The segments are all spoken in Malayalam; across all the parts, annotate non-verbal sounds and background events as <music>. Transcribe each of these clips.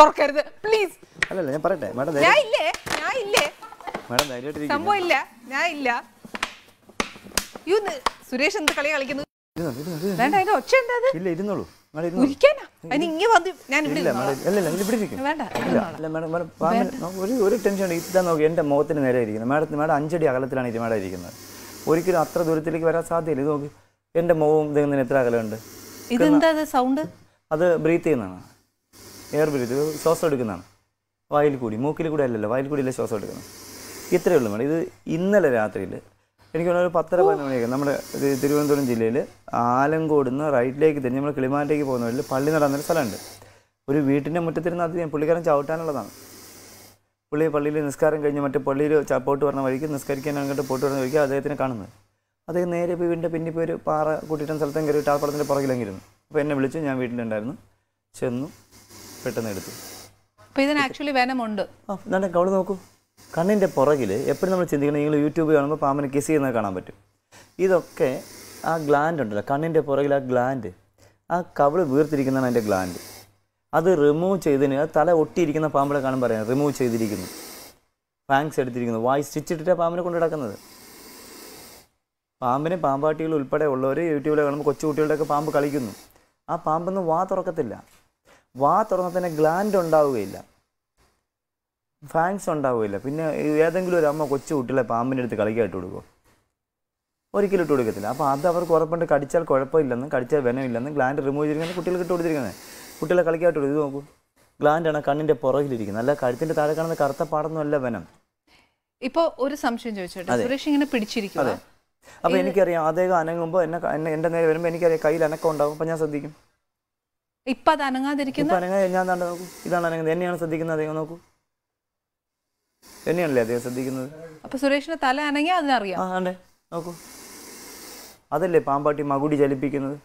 തുറക്കരുത് പ്ലീസ് അല്ലല്ല ഞാൻ പറയട്ടെ മാഡം ഞാൻ ഇല്ലേ ഞാൻ ഇല്ലേ മാഡം ധൈര്യമായിട്ട് സംഭവം ഇല്ല ഞാൻ ഇല്ല യു സുരേഷ് എന്ത് കളി കളിക്കുന്നു വേണ്ട അതിന്റെ ഒച്ച എന്താ ഇല്ല ഇരുന്നോളൂ ഒരു ടെൻഷൻ ഇതാ നോക്കി എന്റെ മുഖത്തിന് നേരെ ഇരിക്കുന്നത് മാഡത്തിന് മാഡം അഞ്ചടി അകലത്തിലാണ് ഇത് മാഡം ഇരിക്കുന്നത് ഒരിക്കലും അത്ര ദൂരത്തിലേക്ക് വരാൻ സാധ്യത ഇത് നോക്കി എന്റെ മുഖവും ഇതെങ്ങനെ എത്ര അകലുണ്ട് ഇതെന്താ സൗണ്ട് അത് ബ്രീത്ത് ചെയ്യുന്നതാണ് എയർ ബ്രീത്ത് ശ്വാസം എടുക്കുന്നതാണ് വായിൽ കൂടി മൂക്കിൽ കൂടി അല്ലല്ലോ വായിൽ അല്ലേ ശ്വാസം എടുക്കുന്നത് ഇത്രയേ ഉള്ളൂ മേഡം ഇത് ഇന്നലെ രാത്രിയിൽ എനിക്ക് ഒരു പത്തര പതിനൊന്ന് മണിയൊക്കെ നമ്മുടെ തിരുവനന്തപുരം ജില്ലയിൽ ആലങ്കോട് നിന്ന് റൈറ്റിലേക്ക് തന്നെ നമ്മൾ കിളിമാനിലേക്ക് പോകുന്ന വഴിയിൽ പള്ളി നടന്നൊരു സ്ഥലമുണ്ട് ഒരു വീട്ടിൻ്റെ മുറ്റത്തിരുന്ന് അത് പുള്ളിക്കാരൻ ചവിട്ടാനുള്ളതാണ് പുള്ളി പള്ളിയിൽ നിസ്കാരം കഴിഞ്ഞ് മറ്റേ പള്ളിയിൽ പോട്ട് പറഞ്ഞ വഴിക്ക് നിസ്കരിക്കാൻ അങ്ങോട്ട് പോട്ട് പറഞ്ഞ വഴിക്ക് അദ്ദേഹത്തിനെ കാണുന്നത് അദ്ദേഹം നേരെ പോയി വീടിൻ്റെ പിന്നെ പോയി ഒരു പാറ കൂട്ടിയിട്ട സ്ഥലത്തും കയറി ടാർപ്പളത്തിൻ്റെ പുറകിലെങ്കിലും അപ്പോൾ എന്നെ വിളിച്ചു ഞാൻ വീട്ടിലുണ്ടായിരുന്നു ചെന്നു പെട്ടെന്ന് എടുത്തു അപ്പോൾ ആക്ച്വലി വേനമുണ്ട് നല്ല കവള് നോക്കൂ കണ്ണിൻ്റെ പുറകിൽ എപ്പോഴും നമ്മൾ ചിന്തിക്കണം നിങ്ങൾ യൂട്യൂബ് കാണുമ്പോൾ പാമ്പിനെ കിസ് ചെയ്യുന്നത് കാണാൻ പറ്റും ഇതൊക്കെ ആ ഗ്ലാൻഡ് ഉണ്ടല്ലോ കണ്ണിൻ്റെ പുറകിൽ ആ ഗ്ലാൻഡ് ആ കവള് വീർത്തിരിക്കുന്നതാണ് അതിൻ്റെ ഗ്ലാൻഡ് അത് റിമൂവ് ചെയ്തതിന് തല ഒട്ടിയിരിക്കുന്ന പാമ്പിനെ കാണുമ്പോൾ പറയാം റിമൂവ് ചെയ്തിരിക്കുന്നു ഫാങ്സ് എടുത്തിരിക്കുന്നു വായി സ്റ്റിച്ചിട്ടിട്ടാണ് പാമ്പിനെ കൊണ്ട് കിടക്കുന്നത് പാമ്പിനെ പാമ്പാട്ടികൾ ഉൾപ്പെടെ ഉള്ളവർ യൂട്യൂബിൽ കാണുമ്പോൾ കൊച്ചു പാമ്പ് കളിക്കുന്നു ആ പാമ്പൊന്നും വാ തുറക്കത്തില്ല വാ തുറന്നാൽ തന്നെ ഗ്ലാൻഡ് ഉണ്ടാവുകയില്ല ഫാങ്സ് ഉണ്ടാവുകയില്ല പിന്നെ ഏതെങ്കിലും ഒരു അമ്മ കൊച്ചു കുട്ടികളെ പാമ്പിൻ്റെ അടുത്ത് കളിക്കായിട്ട് കൊടുക്കുമോ ഒരിക്കലും ഇട്ട് കൊടുക്കത്തില്ല അപ്പോൾ അത് അവർക്ക് ഉറപ്പുണ്ട് കടിച്ചാൽ കുഴപ്പമില്ലെന്നും കടിച്ചാൽ വെനമില്ലെന്നും ഗ്ലാൻഡ് റിമൂവ് ചെയ്തിരിക്കുന്നത് കുട്ടികൾക്ക് ഇട്ട് കൊടുത്തിരിക്കുന്നത് കുട്ടികളെ കളിക്കായിട്ട് ഇത് നോക്കൂ ഗ്ലാൻഡാണ് കണ്ണിൻ്റെ പുറകിലിരിക്കുന്നത് അല്ല കഴുത്തിൻ്റെ താഴെ കാണുന്ന കറുത്ത പാടൊന്നുമല്ല വനം ഇപ്പോൾ ഒരു സംശയം ചോദിച്ചോട്ടെ സുരേഷ് ഇങ്ങനെ പിടിച്ചിരിക്കും അപ്പോൾ എനിക്കറിയാം അദ്ദേഹം അനങ്ങുമ്പോൾ എന്നെ എൻ്റെ നേരെ വരുമ്പോൾ എനിക്കറിയാം കയ്യിൽ അനക്കം ഉണ്ടാകും അപ്പോൾ ഞാൻ ശ്രദ്ധിക്കും ഇപ്പൊ അത് അനങ്ങാതിരിക്കുന്നത് അനങ്ങാതെ നോക്കൂ ഇതാണ് അനങ്ങുന്നത് എന്നെയാണ് ശ്രദ്ധിക്കുന്നത് അദ്ദേഹം നോക്കൂ എന്നെയാണല്ലേ അദ്ദേഹം ശ്രദ്ധിക്കുന്നത് അപ്പൊ സുരേഷിന്റെ തല അനങ്ങിയാ അതിനറിയാം അതെ നോക്കൂ അതല്ലേ പാമ്പാട്ടി മകുടി ചലിപ്പിക്കുന്നത്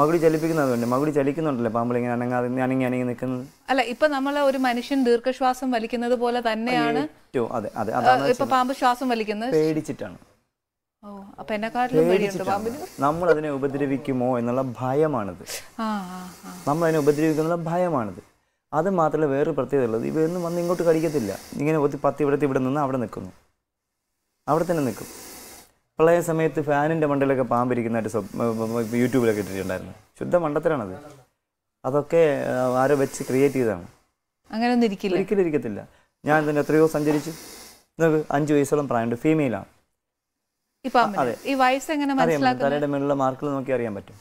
മകുടി ചലിപ്പിക്കുന്നത് വേണ്ട മകുടി ചലിക്കുന്നുണ്ടല്ലേ പാമ്പിൾ ഇങ്ങനെ അനങ്ങാതെ അനങ്ങി അനങ്ങി നിൽക്കുന്നത് അല്ല ഇപ്പൊ നമ്മൾ ഒരു മനുഷ്യൻ ദീർഘശ്വാസം വലിക്കുന്നത് പോലെ തന്നെയാണ് ഇപ്പൊ പാമ്പ് ശ്വാസം വലിക്കുന്നത് പേടിച്ചിട്ടാണ് നമ്മൾ അതിനെ ഉപദ്രവിക്കുമോ എന്നുള്ള ഭയമാണിത് നമ്മൾ അതിനെ ഉപദ്രവിക്കുന്നുള്ള ഭയമാണിത് അത് മാത്രമല്ല വേറൊരു പ്രത്യേകത ഉള്ളത് ഇവയൊന്നും വന്ന് ഇങ്ങോട്ട് കടിക്കത്തില്ല ഇങ്ങനെ ഒത്തി പത്ത് ഇവിടത്തെ ഇവിടെ നിന്ന് അവിടെ നിൽക്കുന്നു അവിടെ തന്നെ നിൽക്കും പ്രളയ സമയത്ത് ഫാനിൻ്റെ മണ്ടയിലൊക്കെ പാമ്പിരിക്കുന്നതായിട്ട് യൂട്യൂബിലൊക്കെ ഇട്ടിട്ടുണ്ടായിരുന്നു ശുദ്ധ മണ്ടത്തിലാണത് അതൊക്കെ ആരോ വെച്ച് ക്രിയേറ്റ് ചെയ്തതാണ് അങ്ങനെ ഒരിക്കലും ഇരിക്കത്തില്ല ഞാൻ തന്നെ എത്രയോ സഞ്ചരിച്ചു അഞ്ച് വയസ്സോളം പ്രായമുണ്ട് ഫീമെയിലാണ് ഈ വയസ്സ് എങ്ങനെ മാർക്കിൽ പറ്റും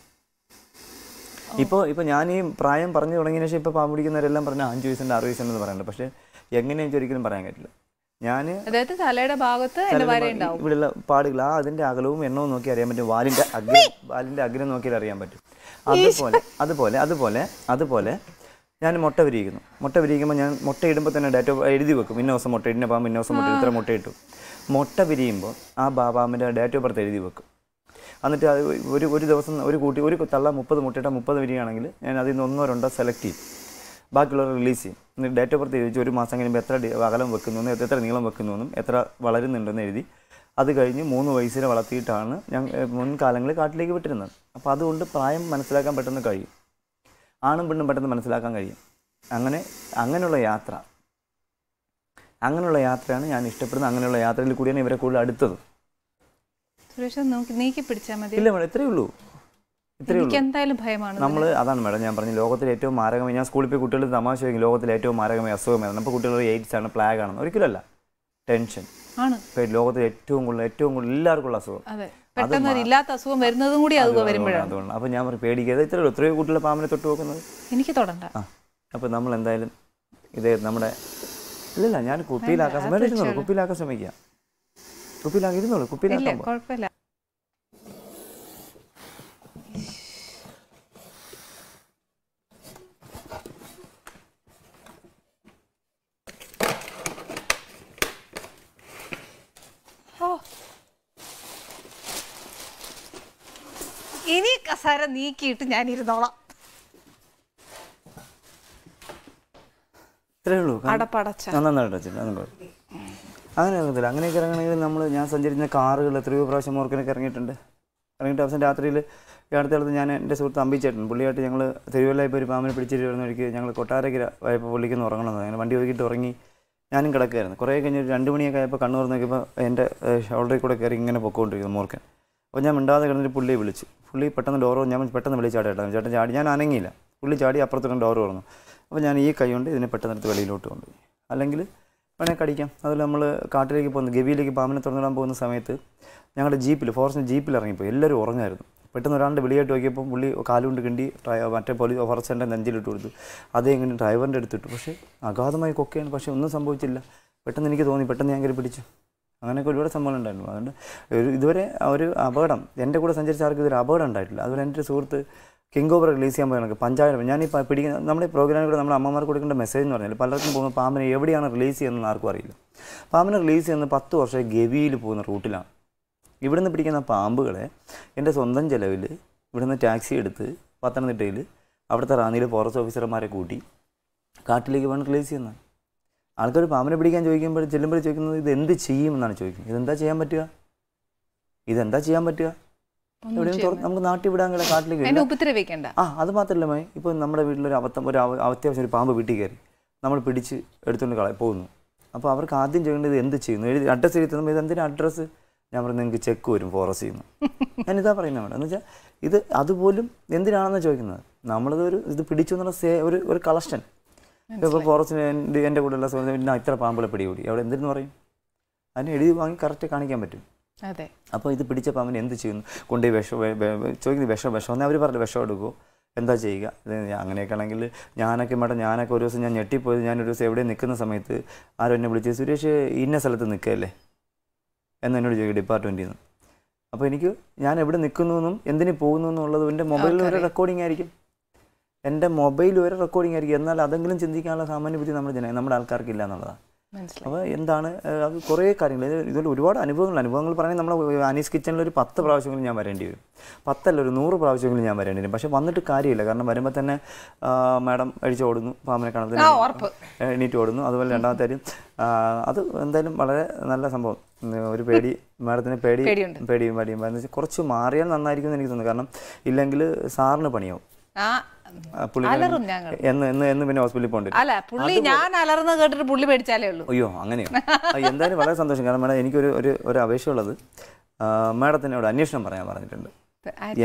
ഞാൻ ഈ പ്രായം പറഞ്ഞു തുടങ്ങിയതിന് ശേഷം ഇപ്പോൾ പാമ്പ് പിടിക്കുന്നവരെല്ലാം പറഞ്ഞാൽ അഞ്ച് വയസ്സുണ്ട് ആറു വയസ്സുണ്ടെന്ന് പറയുന്നത് പക്ഷേ എങ്ങനെയെന്ന് ഒരിക്കലും പറയാൻ പറ്റില്ല ഞാൻ അതായത് തലയുടെ പാടുകൾ ആ അതിന്റെ അകലവും എണ്ണവും നോക്കി അറിയാൻ പറ്റും വാലിന്റെ അഗ്ര വാലിന്റെ അഗ്രം നോക്കിയാൽ അറിയാൻ പറ്റും അതുപോലെ അതുപോലെ അതുപോലെ അതുപോലെ ഞാൻ മുട്ട വിരിയിക്കുന്നു മുട്ട വിരിയിക്കുമ്പോൾ ഞാൻ മുട്ട ഇടുമ്പോൾ തന്നെ ഡേറ്റ് എഴുതി വെക്കും ഇന്ന ദിവസം മുട്ട ഇടുന്ന പാമ്പ് ഇന്ന ദിവസം മുട്ട ഇത്ര മുട്ട ഇട്ടു മുട്ട വിരിയുമ്പോൾ ആ ബാബാമിൻ്റെ ഡേറ്റ് ഓഫ് ബർത്ത് എഴുതി വെക്കും എന്നിട്ട് അത് ഒരു ഒരു ദിവസം ഒരു കൂട്ടി ഒരു തള്ള മുപ്പത് മുട്ടയുടെ മുപ്പത് വിരിയാണെങ്കിൽ ഞാൻ അതിൽ നിന്ന് ഒന്നോ രണ്ടോ സെലക്ട് ചെയ്യും ബാക്കിയുള്ളവർ റിലീസ് ചെയ്യും എന്നിട്ട് ഡേറ്റ് ഓഫ് ബർത്ത് എഴുതി ഒരു മാസം കഴിയുമ്പോൾ എത്ര അകലം വെക്കുന്നു എത്ര നീളം വെക്കുന്നു എന്നും എത്ര വളരുന്നുണ്ടെന്ന് എഴുതി അത് കഴിഞ്ഞ് മൂന്ന് വയസ്സിനെ വളർത്തിയിട്ടാണ് ഞാൻ മുൻകാലങ്ങളിൽ കാട്ടിലേക്ക് വിട്ടിരുന്നത് അപ്പോൾ അതുകൊണ്ട് പ്രായം മനസ്സിലാക്കാൻ പെട്ടെന്ന് കഴിയും ആണും പെണ്ണും പെട്ടെന്ന് മനസ്സിലാക്കാൻ കഴിയും അങ്ങനെ അങ്ങനെയുള്ള യാത്ര അങ്ങനെയുള്ള യാത്രയാണ് ഞാൻ ഇഷ്ടപ്പെടുന്നത് അങ്ങനെയുള്ള യാത്രയിൽ കൂടിയാണ് ഇവരെ കൂടുതൽ അടുത്തത് ഇല്ല മേഡം ഇത്രയേ ഉള്ളൂ എന്തായാലും ഭയമാണ് നമ്മൾ അതാണ് മേഡം ഞാൻ പറഞ്ഞു ലോകത്തിലെ ഏറ്റവും മാരകമായി ഞാൻ സ്കൂളിൽ പോയി കുട്ടികളുടെ തമാശ വയ്ക്കും ലോകത്തിലെ ഏറ്റവും മാരകമായ അസുഖം ഏതാണ് അപ്പോൾ എയ്ഡ്സ് ആണ് പ്ലാഗ് ആണെന്ന് ഒരിക്കലല്ല ടെൻഷൻ ആണ് ലോകത്തിലെ ഏറ്റവും കൂടുതൽ ഏറ്റവും കൂടുതൽ എല്ലാവർക്കുള്ള അസുഖം ഇല്ലാത്ത അസുഖം വരുന്നതും കൂടി അപ്പോൾ ഞാൻ പറഞ്ഞു പേടിക്കാതെ ഇത്ര എത്രയോ കുട്ടികളെ പാമ്പിനെ തൊട്ട് നോക്കുന്നത് എനിക്ക് തൊടണ്ട അപ്പോൾ നമ്മൾ എന്തായാലും ഇതേ നമ്മുടെ ഇല്ല ഞാൻ കുപ്പിയിലാക്കാൻ വേണ്ട ഇരുന്നോളൂ കുപ്പിയിലാക്കാൻ ശ്രമിക്കാം കുപ്പിയിലാക്കി ഇരുന്നോളൂ കുപ്പിയിലാക്കാൻ ഇനി കസാര നീക്കിയിട്ട് ഞാനിരുന്നോളാം ഇത്രേ അങ്ങനെ ഇറങ്ങത്തില്ല അങ്ങനെയൊക്കെ ഇറങ്ങണമെങ്കിൽ നമ്മൾ ഞാൻ സഞ്ചരിക്കുന്ന കാറുകൾ എത്രയോ പ്രാവശ്യം ഓർക്കിനൊക്കെ ഇറങ്ങിയിട്ടുണ്ട് ഇറങ്ങിയിട്ട് അവസാനം രാത്രിയിൽ അടുത്ത അടുത്ത് ഞാൻ എൻ്റെ സുഹൃത്ത് അമ്പിച്ചേട്ടൻ പുള്ളിയായിട്ട് ഞങ്ങൾ തിരുവല്ലായ്പ ഒരു പാമ്പിനെ പിടിച്ചിട്ട് വരുന്ന വഴിക്ക് ഞങ്ങൾ കൊട്ടാരക്കര വായ്പ പുള്ളിക്കൊന്ന് ഉറങ്ങണമെന്ന് അങ്ങനെ വണ്ടി ഒതുക്കിയിട്ട് ഉറങ്ങി ഞാനും കിടക്കുകയായിരുന്നു കുറേ കഴിഞ്ഞ് ഒരു രണ്ട് മണിയൊക്കെ ആയപ്പോൾ കണ്ണു നോക്കിയപ്പോൾ എൻ്റെ ഷോൾഡറിൽ കൂടെ കയറി ഇങ്ങനെ പൊക്കോണ്ടിരിക്കുന്നു മോർക്കൻ അപ്പോൾ ഞാൻ മിണ്ടാതെ കിടന്നിട്ട് പുള്ളിയെ വിളിച്ചു പുള്ളി പെട്ടെന്ന് ഡോർ ഞാൻ പെട്ടെന്ന് വിളിച്ചാടി ചേട്ടൻ ചാടി ഞാൻ അനങ്ങിയില്ല പുള്ളി ചാടി അപ്പുറത്തോട്ട് ഡോർ തുറന്നു അപ്പോൾ ഞാൻ ഈ കൈ കൊണ്ട് ഇതിനെ പെട്ടെന്ന് എടുത്ത് വെളിയിലോട്ട് കൊണ്ടുപോയി അല്ലെങ്കിൽ വേണേൽ കടിക്കാം അതുപോലെ നമ്മൾ കാട്ടിലേക്ക് പോകുന്ന ഗവിയിലേക്ക് പാമ്പിനെ തുറന്നിടാൻ പോകുന്ന സമയത്ത് ഞങ്ങളുടെ ജീപ്പിൽ ഫോറസ്റ്റിൻ്റെ ജീപ്പിൽ ഇറങ്ങിപ്പോയി എല്ലാവരും ഉറങ്ങായിരുന്നു പെട്ടെന്ന് ഒരാളുടെ വിളിയായിട്ട് നോക്കിയപ്പോൾ പുള്ളി കാലുകൊണ്ട് കിണ്ടി മറ്റേ പോലീസ് ഫോറസ്റ്റിൻ്റെ നെഞ്ചിലിട്ട് കൊടുത്തു അതേ ഇങ്ങനെ ഡ്രൈവറിൻ്റെ എടുത്തിട്ടു പക്ഷേ അഗാധമായി കൊക്കെയാണ് പക്ഷേ ഒന്നും സംഭവിച്ചില്ല പെട്ടെന്ന് എനിക്ക് തോന്നി പെട്ടെന്ന് ഞാൻ കയറി പിടിച്ചു അങ്ങനെയൊക്കെ ഒരുപാട് സംഭവം ഉണ്ടായിരുന്നു അതുകൊണ്ട് ഒരു ഇതുവരെ ഒരു അപകടം എൻ്റെ കൂടെ സഞ്ചരിച്ച ആർക്കും ഇതൊരു അപകടം ഉണ്ടായിട്ടില്ല അതുപോലെ എൻ്റെ ഒരു സുഹൃത്ത് കിങ് ഓവർ റിലീസ് ചെയ്യാൻ നമുക്ക് പഞ്ചായത്ത് ഞാൻ ഈ പിടിക്കുന്ന നമ്മുടെ കൂടെ നമ്മുടെ അമ്മമാർക്ക് കൊടുക്കേണ്ട മെസ്സേജ് എന്ന് പറഞ്ഞാൽ പലർക്കും പോകുന്ന പാമ്പിനെ എവിടെയാണ് റിലീസ് ചെയ്യുന്നതെന്ന് ആർക്കും അറിയില്ല പാമ്പിനെ റിലീസ് ചെയ്യുന്ന പത്ത് വർഷം ഗവിയിൽ പോകുന്ന റൂട്ടിലാണ് ഇവിടുന്ന് പിടിക്കുന്ന പാമ്പുകളെ എൻ്റെ സ്വന്തം ചിലവിൽ ഇവിടുന്ന് ടാക്സി എടുത്ത് പത്തനംതിട്ടയിൽ അവിടുത്തെ റാന്നിയിൽ ഫോറസ്റ്റ് ഓഫീസർമാരെ കൂട്ടി കാട്ടിലേക്ക് വേണം റിലീസ് ചെയ്യുന്നത് ആൾക്കാർ പാമ്പിനെ പിടിക്കാൻ ചോദിക്കുമ്പോൾ ചെല്ലുമ്പോൾ ചോദിക്കുന്നത് ഇത് എന്ത് ചെയ്യുമെന്നാണ് ചോദിക്കുന്നത് ഇതെന്താ ചെയ്യാൻ പറ്റുക ഇതെന്താ ചെയ്യാൻ പറ്റുക എവിടെയും നമുക്ക് നാട്ടിൽ വിടാനുള്ള കാട്ടിലേക്ക് ഉപദ്രവിക്കേണ്ട ആ അത് മാത്രമല്ല മേ ഇപ്പോൾ നമ്മുടെ വീട്ടിലൊരു അബദ്ധം ഒരു അത്യാവശ്യം ഒരു പാമ്പ് വീട്ടിൽ കയറി നമ്മൾ പിടിച്ച് എടുത്തുകൊണ്ട് കളയ പോകുന്നു അപ്പോൾ അവർക്ക് ആദ്യം ചെയ്യേണ്ടത് എന്ത് ചെയ്യുന്നു എഴുതി അഡ്രസ്സ് എഴുതി തന്നു ഇത് എന്തിനാ അഡ്രസ്സ് ഞാൻ പറഞ്ഞു നിങ്ങൾക്ക് ചെക്ക് വരും ഫോറസ്റ്റ് ചെയ്യുന്നു <laughs> ഞാൻ ഇതാ പറയുന്നത് മേഡം എന്ന് വെച്ചാൽ ഇത് അതുപോലും എന്തിനാണെന്ന് ചോദിക്കുന്നത് നമ്മളത് ഒരു ഇത് പിടിച്ചു എന്നുള്ള സേ ഒരു ഒരു കളക്ഷൻ ഇപ്പോൾ ഫോറസ്റ്റിന് എൻ്റെ എൻ്റെ കൂടെയുള്ള സുഹൃത്തുക്കൾ ഇത്ര പാമ്പുകളെ പിടികൂടി അവിടെ എന്തിനെന്ന് പറയും അതിന് എഴുതി വാങ്ങി കറക്റ്റ് കാണിക്കാൻ പറ്റും അതെ അപ്പോൾ ഇത് പിടിച്ചപ്പോൾ അവൻ എന്ത് ചെയ്യുന്നു കൊണ്ടുപോയി വിഷം ചോദിക്കുന്നു വിഷം വിഷം എന്നാൽ അവർ പറഞ്ഞു വിഷം എടുക്കുമോ എന്താ ചെയ്യുക അങ്ങനെയൊക്കെ ആണെങ്കിൽ ഞാനൊക്കെ മേഡം ഞാനൊക്കെ ഒരു ദിവസം ഞാൻ ഞെട്ടിപ്പോയത് ഞാൻ ഒരു ദിവസം എവിടെ നിൽക്കുന്ന സമയത്ത് ആരും എന്നെ വിളിച്ച് സുരേഷ് ഇന്ന സ്ഥലത്ത് നിൽക്കല്ലേ എന്നോട് ചോദിക്കും ഡിപ്പാർട്ട്മെൻറ്റിൽ നിന്ന് അപ്പോൾ എനിക്ക് ഞാൻ എവിടെ നിൽക്കുന്നു എന്നും എന്തിന് പോകുന്നു എന്നുള്ളത് എൻ്റെ മൊബൈലിൽ ഒരു റെക്കോർഡിംഗ് ആയിരിക്കും എൻ്റെ മൊബൈലിൽ ഒരു റെക്കോർഡിംഗ് ആയിരിക്കും എന്നാൽ അതെങ്കിലും ചിന്തിക്കാനുള്ള സാമാന്യ ബുദ്ധി നമ്മുടെ ജന നമ്മുടെ ആൾക്കാർക്കില്ല എന്നുള്ളതാണ് അപ്പോൾ എന്താണ് അത് കുറേ കാര്യങ്ങൾ ഇതിൽ ഒരുപാട് അനുഭവങ്ങൾ അനുഭവങ്ങൾ പറഞ്ഞാൽ നമ്മൾ അനീസ് കിച്ചണിൽ ഒരു പത്ത് പ്രാവശ്യങ്ങളും ഞാൻ വരേണ്ടി വരും പത്തല്ല ഒരു നൂറ് പ്രാവശ്യങ്ങളും ഞാൻ വരേണ്ടി വരും പക്ഷേ വന്നിട്ട് കാര്യമില്ല കാരണം വരുമ്പോൾ തന്നെ മാഡം അഴിച്ചു ഓടുന്നു പാമ്പിനെ കാണുന്നത് എണീറ്റ് ഓടുന്നു അതുപോലെ രണ്ടാമത്തെ കാര്യം അത് എന്തായാലും വളരെ നല്ല സംഭവം ഒരു പേടി മാഡത്തിന് പേടി പേടിയും പേടിയും കുറച്ച് മാറിയാൽ നന്നായിരിക്കും എന്ന് എനിക്ക് തോന്നുന്നു കാരണം ഇല്ലെങ്കിൽ സാറിന് പണിയാവും അലറും ഞങ്ങൾ എന്ന് എന്ന് എന്ന് പിന്നെ ഹോസ്പിറ്റലിൽ പോകേണ്ടി അല്ല പുള്ളി ഞാൻ അലർന്ന് കേട്ടിട്ട് പുള്ളി മേടിച്ചാലേ ഉള്ളൂ അയ്യോ അങ്ങനെയോ എന്തായാലും വളരെ സന്തോഷം കാരണം മേഡം എനിക്കൊരു ഒരു ഒരു അപേക്ഷയുള്ളത് മേഡത്തിനോട് അന്വേഷണം പറയാൻ പറഞ്ഞിട്ടുണ്ട്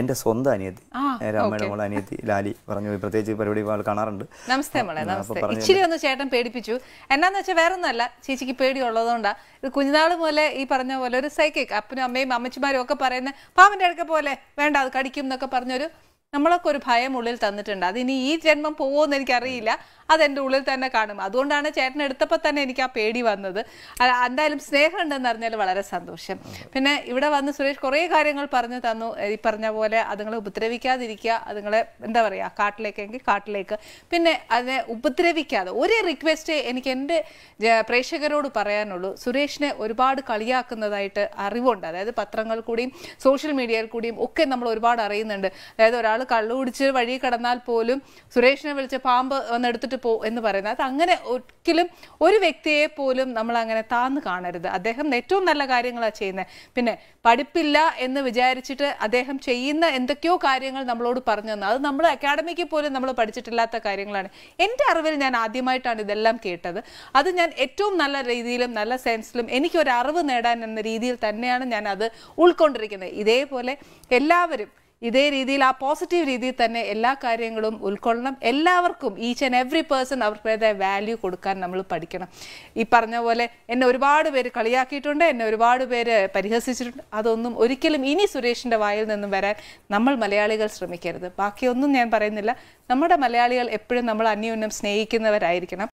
എന്റെ സ്വന്തം അനിയത്തി രാമയുടെ മോളെ അനിയത്തി ലാലി പറഞ്ഞു പ്രത്യേകിച്ച് പരിപാടി കാണാറുണ്ട് നമസ്തേ മോളെ നമസ്തേ ഇച്ചിരി ഒന്ന് ചേട്ടൻ പേടിപ്പിച്ചു എന്നാന്ന് വെച്ചാൽ വേറെ ഒന്നല്ല ചേച്ചിക്ക് പേടി ഉള്ളതുകൊണ്ടാ ഇത് കുഞ്ഞുനാൾ പോലെ ഈ പറഞ്ഞ പോലെ ഒരു സൈക്കിക് അപ്പനും അമ്മയും അമ്മച്ചിമാരും ഒക്കെ പറയുന്ന പാവന്റെ അടുക്ക പോലെ വേണ്ട അത് കടിക്കും എന്നൊക്കെ പറഞ്ഞൊരു നമ്മളൊക്കെ ഒരു ഭയം ഉള്ളിൽ തന്നിട്ടുണ്ട് അതിനി ഈ ജന്മം പോവോ എന്ന് എനിക്കറിയില്ല അതെൻ്റെ ഉള്ളിൽ തന്നെ കാണും അതുകൊണ്ടാണ് ചേട്ടൻ എടുത്തപ്പോൾ തന്നെ എനിക്ക് ആ പേടി വന്നത് എന്തായാലും സ്നേഹം ഉണ്ടെന്ന് അറിഞ്ഞാൽ വളരെ സന്തോഷം പിന്നെ ഇവിടെ വന്ന് സുരേഷ് കുറേ കാര്യങ്ങൾ പറഞ്ഞു തന്നു ഈ പറഞ്ഞ പോലെ അതുങ്ങളെ ഉപദ്രവിക്കാതിരിക്കുക അതുങ്ങളെ എന്താ പറയുക കാട്ടിലേക്കെങ്കിൽ കാട്ടിലേക്ക് പിന്നെ അതിനെ ഉപദ്രവിക്കാതെ ഒരേ റിക്വസ്റ്റ് എനിക്ക് എൻ്റെ പ്രേക്ഷകരോട് പറയാനുള്ളൂ സുരേഷിനെ ഒരുപാട് കളിയാക്കുന്നതായിട്ട് അറിവുണ്ട് അതായത് പത്രങ്ങൾ കൂടിയും സോഷ്യൽ മീഡിയയിൽ കൂടിയും ഒക്കെ നമ്മൾ ഒരുപാട് അറിയുന്നുണ്ട് അതായത് ഒരാൾ കള്ളു കുടിച്ച് വഴി കടന്നാൽ പോലും സുരേഷിനെ വിളിച്ച് പാമ്പ് വന്നെടുത്തിട്ട് ചെയ്തിട്ട് പോ എന്ന് പറയുന്നത് അത് അങ്ങനെ ഒരിക്കലും ഒരു വ്യക്തിയെ പോലും നമ്മൾ അങ്ങനെ താന്ന് കാണരുത് അദ്ദേഹം ഏറ്റവും നല്ല കാര്യങ്ങളാണ് ചെയ്യുന്നത് പിന്നെ പഠിപ്പില്ല എന്ന് വിചാരിച്ചിട്ട് അദ്ദേഹം ചെയ്യുന്ന എന്തൊക്കെയോ കാര്യങ്ങൾ നമ്മളോട് പറഞ്ഞു തന്നു അത് നമ്മൾ അക്കാഡമിക്ക് പോലും നമ്മൾ പഠിച്ചിട്ടില്ലാത്ത കാര്യങ്ങളാണ് എൻ്റെ അറിവിൽ ഞാൻ ആദ്യമായിട്ടാണ് ഇതെല്ലാം കേട്ടത് അത് ഞാൻ ഏറ്റവും നല്ല രീതിയിലും നല്ല സെൻസിലും എനിക്കൊരറിവ് നേടാൻ എന്ന രീതിയിൽ തന്നെയാണ് ഞാൻ അത് ഉൾക്കൊണ്ടിരിക്കുന്നത് ഇതേപോലെ എല്ലാവരും ഇതേ രീതിയിൽ ആ പോസിറ്റീവ് രീതിയിൽ തന്നെ എല്ലാ കാര്യങ്ങളും ഉൾക്കൊള്ളണം എല്ലാവർക്കും ഈച്ച് ആൻഡ് എവറി പേഴ്സൺ അവർക്കേതായ വാല്യൂ കൊടുക്കാൻ നമ്മൾ പഠിക്കണം ഈ പറഞ്ഞ പോലെ എന്നെ ഒരുപാട് പേര് കളിയാക്കിയിട്ടുണ്ട് എന്നെ ഒരുപാട് പേര് പരിഹസിച്ചിട്ടുണ്ട് അതൊന്നും ഒരിക്കലും ഇനി സുരേഷിൻ്റെ വായിൽ നിന്നും വരാൻ നമ്മൾ മലയാളികൾ ശ്രമിക്കരുത് ബാക്കിയൊന്നും ഞാൻ പറയുന്നില്ല നമ്മുടെ മലയാളികൾ എപ്പോഴും നമ്മൾ അന്യോന്യം സ്നേഹിക്കുന്നവരായിരിക്കണം